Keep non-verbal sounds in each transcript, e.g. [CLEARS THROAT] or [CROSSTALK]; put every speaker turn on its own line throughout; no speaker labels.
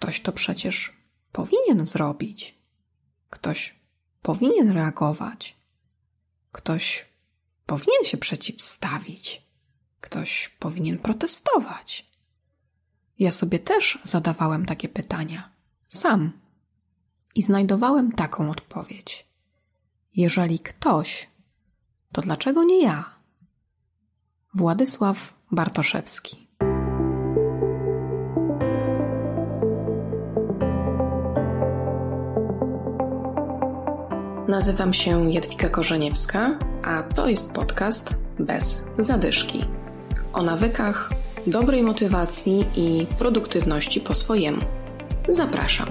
Ktoś to przecież powinien zrobić. Ktoś powinien reagować. Ktoś powinien się przeciwstawić. Ktoś powinien protestować. Ja sobie też zadawałem takie pytania, sam, i znajdowałem taką odpowiedź: Jeżeli ktoś, to dlaczego nie ja? Władysław Bartoszewski. Nazywam się Jadwiga Korzeniewska, a to jest podcast bez zadyszki. O nawykach, dobrej motywacji i produktywności po swojemu. Zapraszam.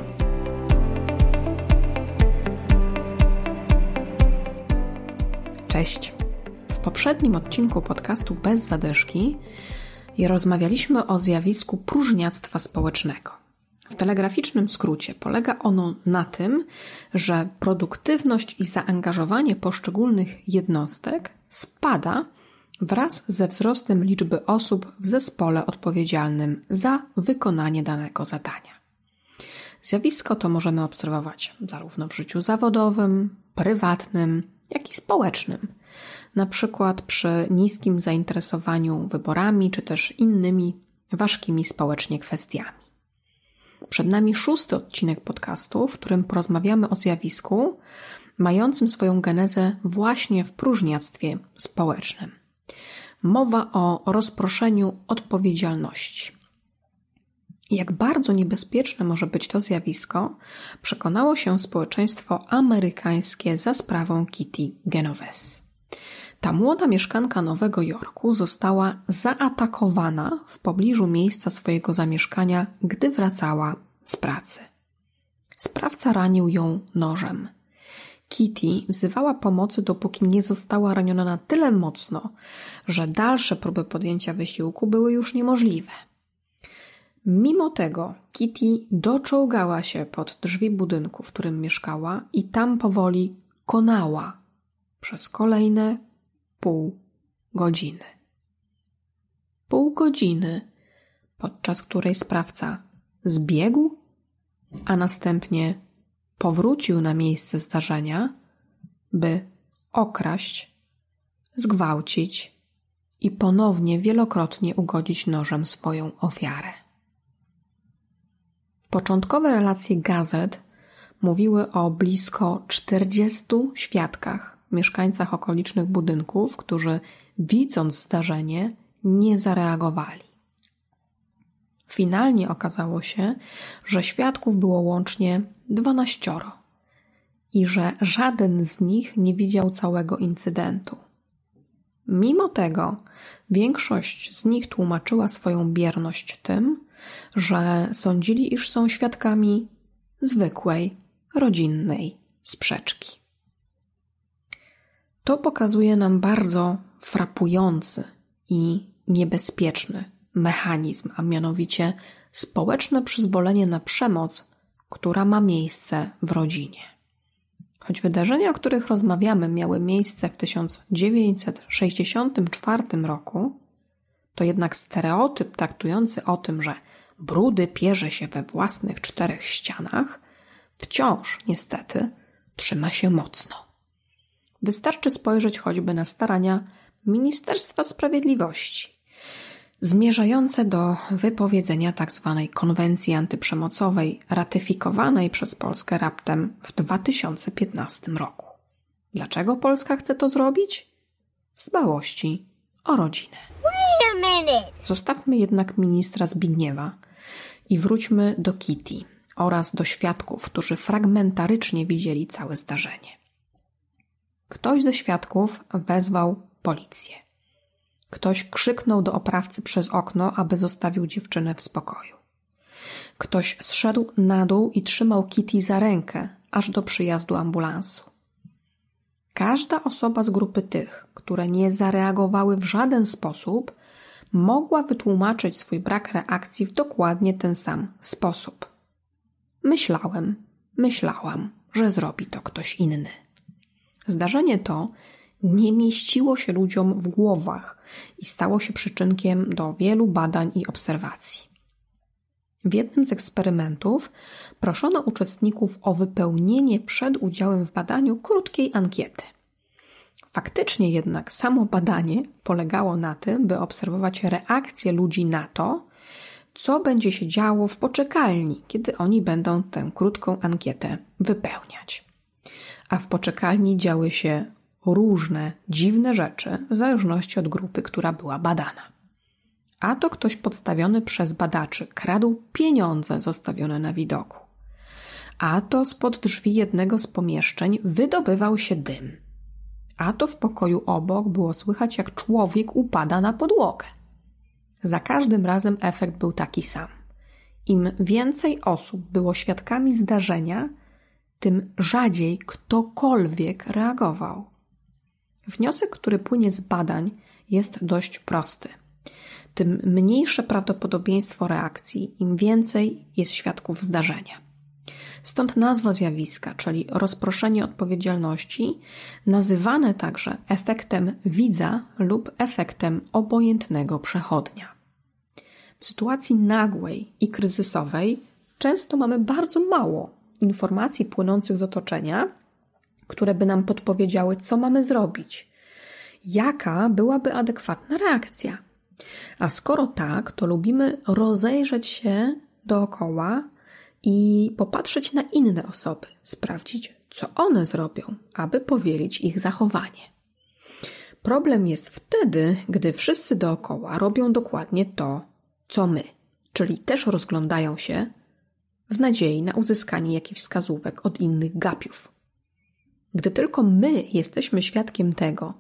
Cześć. W poprzednim odcinku podcastu bez zadyszki rozmawialiśmy o zjawisku próżniactwa społecznego. W telegraficznym skrócie polega ono na tym, że produktywność i zaangażowanie poszczególnych jednostek spada wraz ze wzrostem liczby osób w zespole odpowiedzialnym za wykonanie danego zadania. Zjawisko to możemy obserwować zarówno w życiu zawodowym, prywatnym, jak i społecznym, na przykład przy niskim zainteresowaniu wyborami czy też innymi ważkimi społecznie kwestiami. Przed nami szósty odcinek podcastu, w którym porozmawiamy o zjawisku mającym swoją genezę właśnie w próżniactwie społecznym. Mowa o rozproszeniu odpowiedzialności. Jak bardzo niebezpieczne może być to zjawisko, przekonało się społeczeństwo amerykańskie za sprawą Kitty Genovese. Ta młoda mieszkanka Nowego Jorku została zaatakowana w pobliżu miejsca swojego zamieszkania, gdy wracała z pracy. Sprawca ranił ją nożem. Kitty wzywała pomocy, dopóki nie została raniona na tyle mocno, że dalsze próby podjęcia wysiłku były już niemożliwe. Mimo tego Kitty doczołgała się pod drzwi budynku, w którym mieszkała i tam powoli konała przez kolejne pół godziny. Pół godziny, podczas której sprawca zbiegł, a następnie powrócił na miejsce zdarzenia, by okraść, zgwałcić i ponownie wielokrotnie ugodzić nożem swoją ofiarę. Początkowe relacje gazet mówiły o blisko 40 świadkach, mieszkańcach okolicznych budynków, którzy widząc zdarzenie nie zareagowali. Finalnie okazało się, że świadków było łącznie dwanaścioro i że żaden z nich nie widział całego incydentu. Mimo tego większość z nich tłumaczyła swoją bierność tym, że sądzili, iż są świadkami zwykłej, rodzinnej sprzeczki. To pokazuje nam bardzo frapujący i niebezpieczny mechanizm, a mianowicie społeczne przyzwolenie na przemoc, która ma miejsce w rodzinie. Choć wydarzenia, o których rozmawiamy, miały miejsce w 1964 roku, to jednak stereotyp traktujący o tym, że brudy pierze się we własnych czterech ścianach, wciąż niestety trzyma się mocno. Wystarczy spojrzeć choćby na starania Ministerstwa Sprawiedliwości zmierzające do wypowiedzenia tzw. Tak konwencji antyprzemocowej ratyfikowanej przez Polskę raptem w 2015 roku. Dlaczego Polska chce to zrobić? Z bałości o rodzinę. Zostawmy jednak ministra Zbigniewa i wróćmy do Kitty oraz do świadków, którzy fragmentarycznie widzieli całe zdarzenie. Ktoś ze świadków wezwał policję. Ktoś krzyknął do oprawcy przez okno, aby zostawił dziewczynę w spokoju. Ktoś zszedł na dół i trzymał Kitty za rękę, aż do przyjazdu ambulansu. Każda osoba z grupy tych, które nie zareagowały w żaden sposób, mogła wytłumaczyć swój brak reakcji w dokładnie ten sam sposób. Myślałem, myślałam, że zrobi to ktoś inny. Zdarzenie to nie mieściło się ludziom w głowach i stało się przyczynkiem do wielu badań i obserwacji. W jednym z eksperymentów proszono uczestników o wypełnienie przed udziałem w badaniu krótkiej ankiety. Faktycznie jednak samo badanie polegało na tym, by obserwować reakcję ludzi na to, co będzie się działo w poczekalni, kiedy oni będą tę krótką ankietę wypełniać a w poczekalni działy się różne dziwne rzeczy w zależności od grupy, która była badana. A to ktoś podstawiony przez badaczy kradł pieniądze zostawione na widoku. A to spod drzwi jednego z pomieszczeń wydobywał się dym. A to w pokoju obok było słychać, jak człowiek upada na podłogę. Za każdym razem efekt był taki sam. Im więcej osób było świadkami zdarzenia, tym rzadziej ktokolwiek reagował. Wniosek, który płynie z badań, jest dość prosty. Tym mniejsze prawdopodobieństwo reakcji, im więcej jest świadków zdarzenia. Stąd nazwa zjawiska, czyli rozproszenie odpowiedzialności, nazywane także efektem widza lub efektem obojętnego przechodnia. W sytuacji nagłej i kryzysowej często mamy bardzo mało informacji płynących z otoczenia, które by nam podpowiedziały, co mamy zrobić, jaka byłaby adekwatna reakcja. A skoro tak, to lubimy rozejrzeć się dookoła i popatrzeć na inne osoby, sprawdzić, co one zrobią, aby powielić ich zachowanie. Problem jest wtedy, gdy wszyscy dookoła robią dokładnie to, co my, czyli też rozglądają się w nadziei na uzyskanie jakichś wskazówek od innych gapiów. Gdy tylko my jesteśmy świadkiem tego,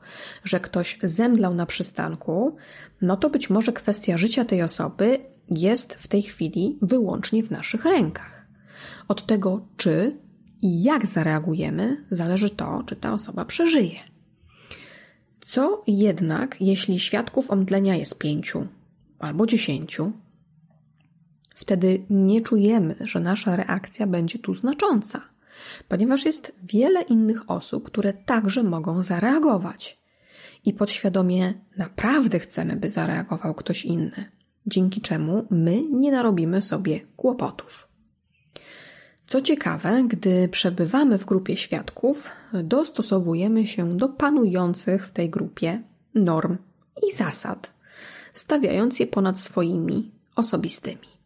że ktoś zemdlał na przystanku, no to być może kwestia życia tej osoby jest w tej chwili wyłącznie w naszych rękach. Od tego, czy i jak zareagujemy, zależy to, czy ta osoba przeżyje. Co jednak, jeśli świadków omdlenia jest pięciu albo dziesięciu, Wtedy nie czujemy, że nasza reakcja będzie tu znacząca, ponieważ jest wiele innych osób, które także mogą zareagować. I podświadomie naprawdę chcemy, by zareagował ktoś inny, dzięki czemu my nie narobimy sobie kłopotów. Co ciekawe, gdy przebywamy w grupie świadków, dostosowujemy się do panujących w tej grupie norm i zasad, stawiając je ponad swoimi osobistymi.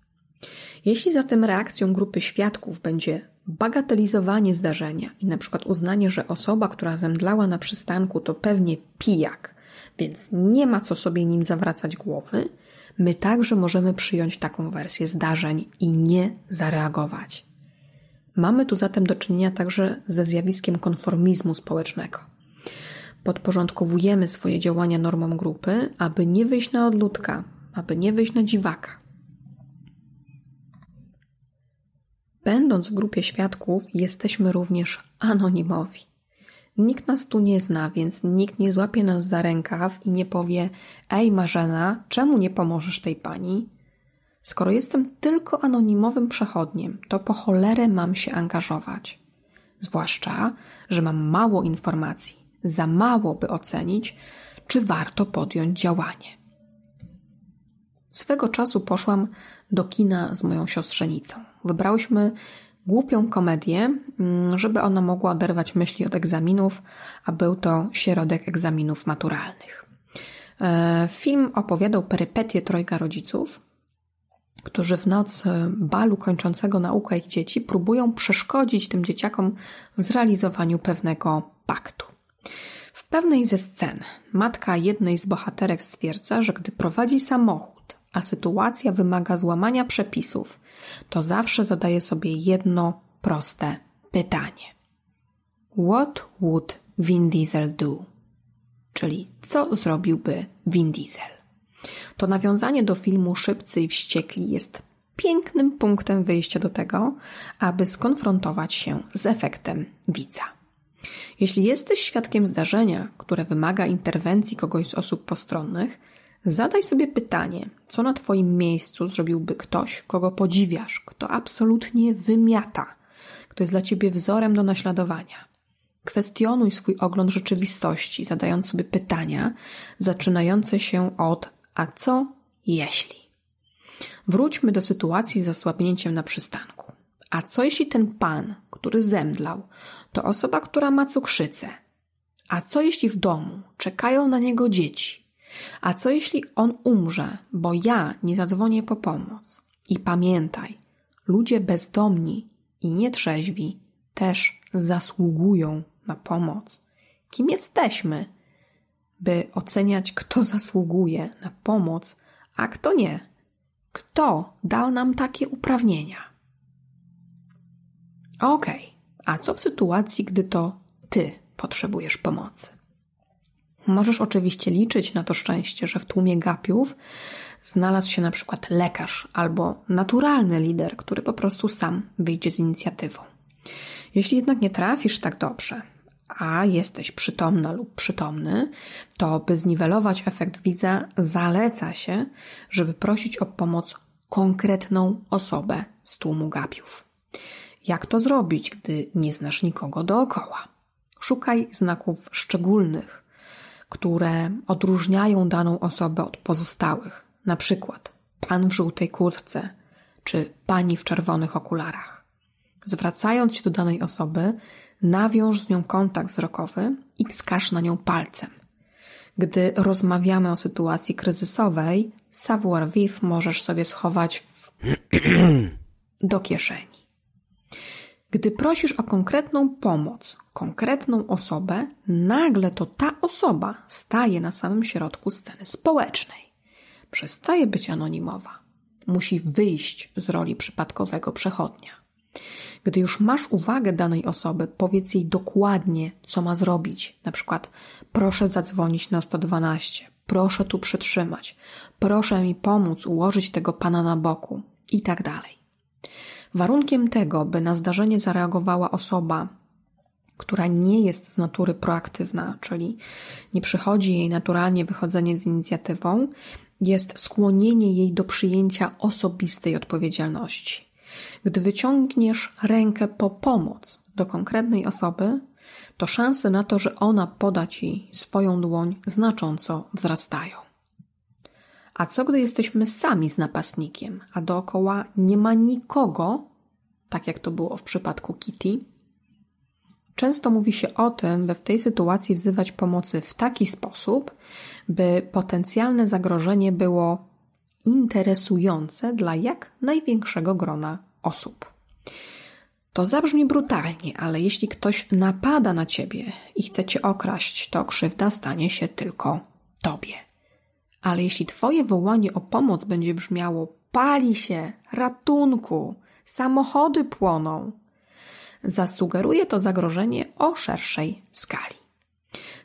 Jeśli zatem reakcją grupy świadków będzie bagatelizowanie zdarzenia i na przykład uznanie, że osoba, która zemdlała na przystanku to pewnie pijak, więc nie ma co sobie nim zawracać głowy, my także możemy przyjąć taką wersję zdarzeń i nie zareagować. Mamy tu zatem do czynienia także ze zjawiskiem konformizmu społecznego. Podporządkowujemy swoje działania normom grupy, aby nie wyjść na odludka, aby nie wyjść na dziwaka. Będąc w grupie świadków, jesteśmy również anonimowi. Nikt nas tu nie zna, więc nikt nie złapie nas za rękaw i nie powie: Ej, Marzena, czemu nie pomożesz tej pani? Skoro jestem tylko anonimowym przechodniem, to po cholerę mam się angażować. Zwłaszcza, że mam mało informacji, za mało, by ocenić, czy warto podjąć działanie. Swego czasu poszłam do kina z moją siostrzenicą. Wybrałyśmy głupią komedię, mm, żeby ona mogła oderwać myśli od egzaminów, a był to środek egzaminów maturalnych. E, film opowiadał perypetie trojga rodziców, którzy w noc e, balu kończącego naukę ich dzieci próbują przeszkodzić tym dzieciakom w zrealizowaniu pewnego paktu. W pewnej ze scen matka jednej z bohaterek stwierdza, że gdy prowadzi samochód, a sytuacja wymaga złamania przepisów, to zawsze zadaję sobie jedno proste pytanie. What would Vin Diesel do? Czyli co zrobiłby Vin Diesel? To nawiązanie do filmu Szybcy i Wściekli jest pięknym punktem wyjścia do tego, aby skonfrontować się z efektem widza. Jeśli jesteś świadkiem zdarzenia, które wymaga interwencji kogoś z osób postronnych, Zadaj sobie pytanie, co na Twoim miejscu zrobiłby ktoś, kogo podziwiasz, kto absolutnie wymiata, kto jest dla Ciebie wzorem do naśladowania. Kwestionuj swój ogląd rzeczywistości, zadając sobie pytania zaczynające się od a co jeśli? Wróćmy do sytuacji z zasłabnięciem na przystanku. A co jeśli ten pan, który zemdlał, to osoba, która ma cukrzycę? A co jeśli w domu czekają na niego dzieci? A co jeśli on umrze, bo ja nie zadzwonię po pomoc? I pamiętaj, ludzie bezdomni i nietrzeźwi też zasługują na pomoc. Kim jesteśmy, by oceniać, kto zasługuje na pomoc, a kto nie? Kto dał nam takie uprawnienia? Okej, okay. a co w sytuacji, gdy to ty potrzebujesz pomocy? Możesz oczywiście liczyć na to szczęście, że w tłumie gapiów znalazł się na przykład lekarz albo naturalny lider, który po prostu sam wyjdzie z inicjatywą. Jeśli jednak nie trafisz tak dobrze, a jesteś przytomna lub przytomny, to by zniwelować efekt widza, zaleca się, żeby prosić o pomoc konkretną osobę z tłumu gapiów. Jak to zrobić, gdy nie znasz nikogo dookoła? Szukaj znaków szczególnych, które odróżniają daną osobę od pozostałych, na przykład pan w żółtej kurtce czy pani w czerwonych okularach. Zwracając się do danej osoby, nawiąż z nią kontakt wzrokowy i wskaż na nią palcem. Gdy rozmawiamy o sytuacji kryzysowej, savoir vivre możesz sobie schować w... [CLEARS THROAT] do kieszeni. Gdy prosisz o konkretną pomoc, konkretną osobę, nagle to ta osoba staje na samym środku sceny społecznej. Przestaje być anonimowa. Musi wyjść z roli przypadkowego przechodnia. Gdy już masz uwagę danej osoby, powiedz jej dokładnie, co ma zrobić. Na przykład, proszę zadzwonić na 112, proszę tu przytrzymać, proszę mi pomóc ułożyć tego pana na boku i tak dalej. Warunkiem tego, by na zdarzenie zareagowała osoba, która nie jest z natury proaktywna, czyli nie przychodzi jej naturalnie wychodzenie z inicjatywą, jest skłonienie jej do przyjęcia osobistej odpowiedzialności. Gdy wyciągniesz rękę po pomoc do konkretnej osoby, to szanse na to, że ona poda ci swoją dłoń, znacząco wzrastają. A co gdy jesteśmy sami z napastnikiem, a dookoła nie ma nikogo, tak jak to było w przypadku Kitty? Często mówi się o tym, by w tej sytuacji wzywać pomocy w taki sposób, by potencjalne zagrożenie było interesujące dla jak największego grona osób. To zabrzmi brutalnie, ale jeśli ktoś napada na ciebie i chce cię okraść, to krzywda stanie się tylko tobie. Ale jeśli Twoje wołanie o pomoc będzie brzmiało: pali się, ratunku, samochody płoną, zasugeruje to zagrożenie o szerszej skali.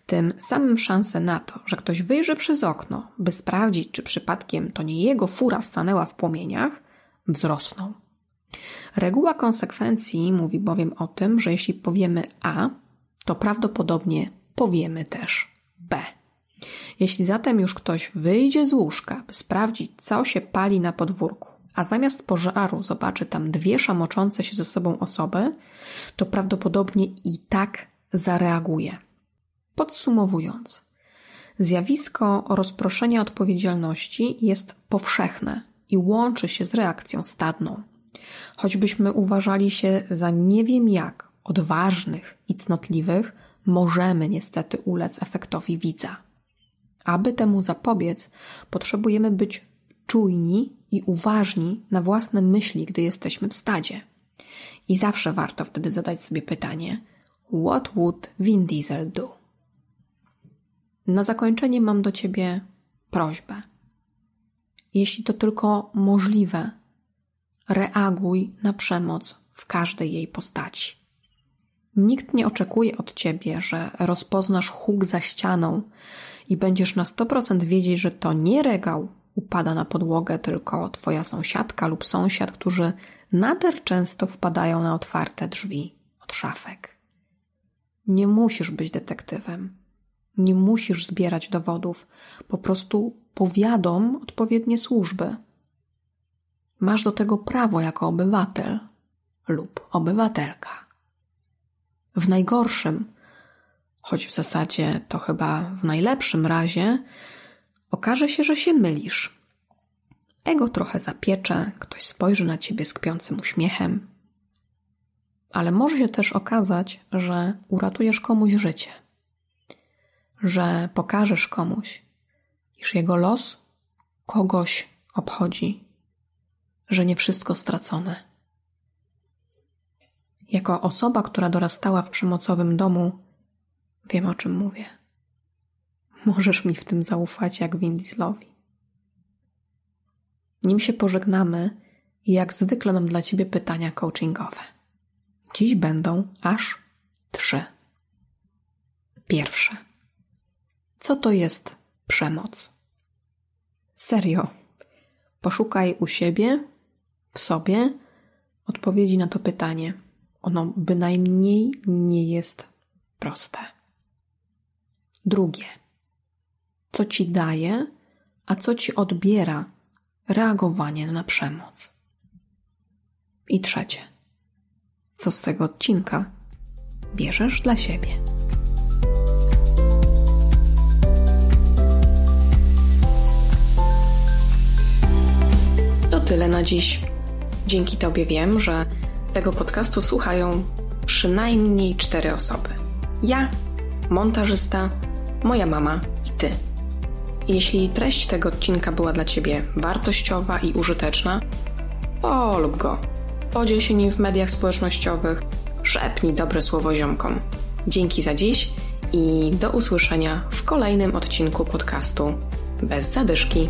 Tym samym szanse na to, że ktoś wyjrzy przez okno, by sprawdzić, czy przypadkiem to nie jego fura stanęła w płomieniach, wzrosną. Reguła konsekwencji mówi bowiem o tym, że jeśli powiemy A, to prawdopodobnie powiemy też B. Jeśli zatem już ktoś wyjdzie z łóżka, by sprawdzić, co się pali na podwórku, a zamiast pożaru zobaczy tam dwie szamoczące się ze sobą osoby, to prawdopodobnie i tak zareaguje. Podsumowując, zjawisko rozproszenia odpowiedzialności jest powszechne i łączy się z reakcją stadną. Choćbyśmy uważali się za nie wiem jak odważnych i cnotliwych, możemy niestety ulec efektowi widza. Aby temu zapobiec, potrzebujemy być czujni i uważni na własne myśli, gdy jesteśmy w stadzie. I zawsze warto wtedy zadać sobie pytanie: What would Vin Diesel do? Na zakończenie mam do ciebie prośbę. Jeśli to tylko możliwe, reaguj na przemoc w każdej jej postaci. Nikt nie oczekuje od ciebie, że rozpoznasz huk za ścianą i będziesz na 100% wiedzieć, że to nie regał upada na podłogę, tylko twoja sąsiadka lub sąsiad, którzy nader często wpadają na otwarte drzwi od szafek. Nie musisz być detektywem. Nie musisz zbierać dowodów. Po prostu powiadom odpowiednie służby. Masz do tego prawo jako obywatel lub obywatelka. W najgorszym choć w zasadzie to chyba w najlepszym razie, okaże się, że się mylisz. Ego trochę zapiecze, ktoś spojrzy na ciebie z kpiącym uśmiechem. Ale może się też okazać, że uratujesz komuś życie, że pokażesz komuś, iż jego los kogoś obchodzi, że nie wszystko stracone. Jako osoba, która dorastała w przemocowym domu, Wiem, o czym mówię. Możesz mi w tym zaufać jak Windislowi. Nim się pożegnamy, jak zwykle mam dla Ciebie pytania coachingowe. Dziś będą aż trzy. Pierwsze. Co to jest przemoc? Serio. Poszukaj u siebie, w sobie odpowiedzi na to pytanie. Ono bynajmniej nie jest proste. Drugie, co ci daje, a co ci odbiera reagowanie na przemoc. I trzecie, co z tego odcinka bierzesz dla siebie. To tyle na dziś. Dzięki Tobie wiem, że tego podcastu słuchają przynajmniej cztery osoby. Ja, montażysta, moja mama i ty. Jeśli treść tego odcinka była dla ciebie wartościowa i użyteczna, polub go. Podziel się nim w mediach społecznościowych, szepnij dobre słowo ziomkom. Dzięki za dziś i do usłyszenia w kolejnym odcinku podcastu Bez zadyszki.